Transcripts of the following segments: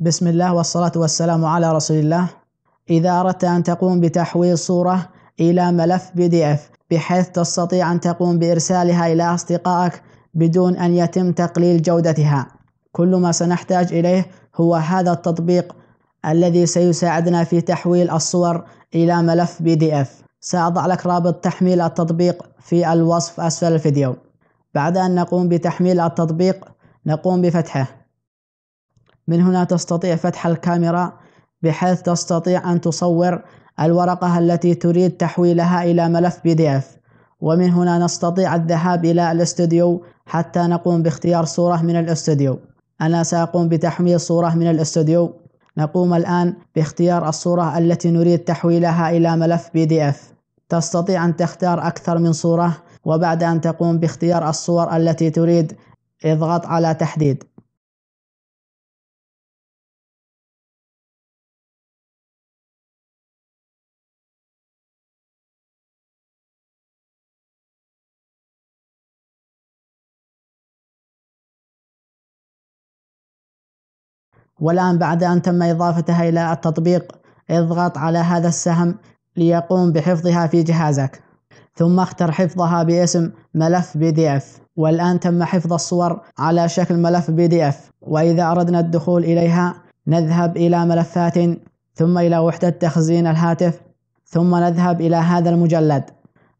بسم الله والصلاة والسلام على رسول الله إذا أردت أن تقوم بتحويل صورة إلى ملف بي دي إف بحيث تستطيع أن تقوم بإرسالها إلى أصدقائك بدون أن يتم تقليل جودتها كل ما سنحتاج إليه هو هذا التطبيق الذي سيساعدنا في تحويل الصور إلى ملف بي دي إف سأضع لك رابط تحميل التطبيق في الوصف أسفل الفيديو بعد أن نقوم بتحميل التطبيق نقوم بفتحه من هنا تستطيع فتح الكاميرا بحيث تستطيع أن تصور الورقة التي تريد تحويلها إلى ملف بي دي اف ومن هنا نستطيع الذهاب إلى الاستوديو حتى نقوم باختيار صورة من الاستوديو أنا سأقوم بتحميل صورة من الاستوديو نقوم الآن باختيار الصورة التي نريد تحويلها إلى ملف بي دي اف تستطيع أن تختار أكثر من صورة وبعد أن تقوم باختيار الصور التي تريد اضغط على تحديد والآن بعد أن تم إضافتها إلى التطبيق اضغط على هذا السهم ليقوم بحفظها في جهازك ثم اختر حفظها باسم ملف بي دي اف والآن تم حفظ الصور على شكل ملف بي دي اف وإذا أردنا الدخول إليها نذهب إلى ملفات ثم إلى وحدة تخزين الهاتف ثم نذهب إلى هذا المجلد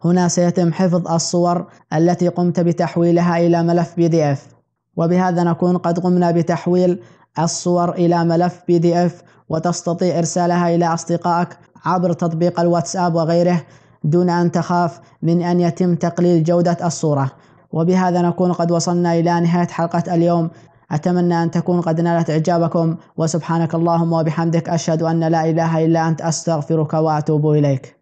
هنا سيتم حفظ الصور التي قمت بتحويلها إلى ملف بي دي اف وبهذا نكون قد قمنا بتحويل الصور إلى ملف بي دي اف وتستطيع إرسالها إلى أصدقائك عبر تطبيق الواتساب وغيره دون أن تخاف من أن يتم تقليل جودة الصورة وبهذا نكون قد وصلنا إلى نهاية حلقة اليوم أتمنى أن تكون قد نالت إعجابكم وسبحانك اللهم وبحمدك أشهد أن لا إله إلا أنت أستغفرك وأتوب إليك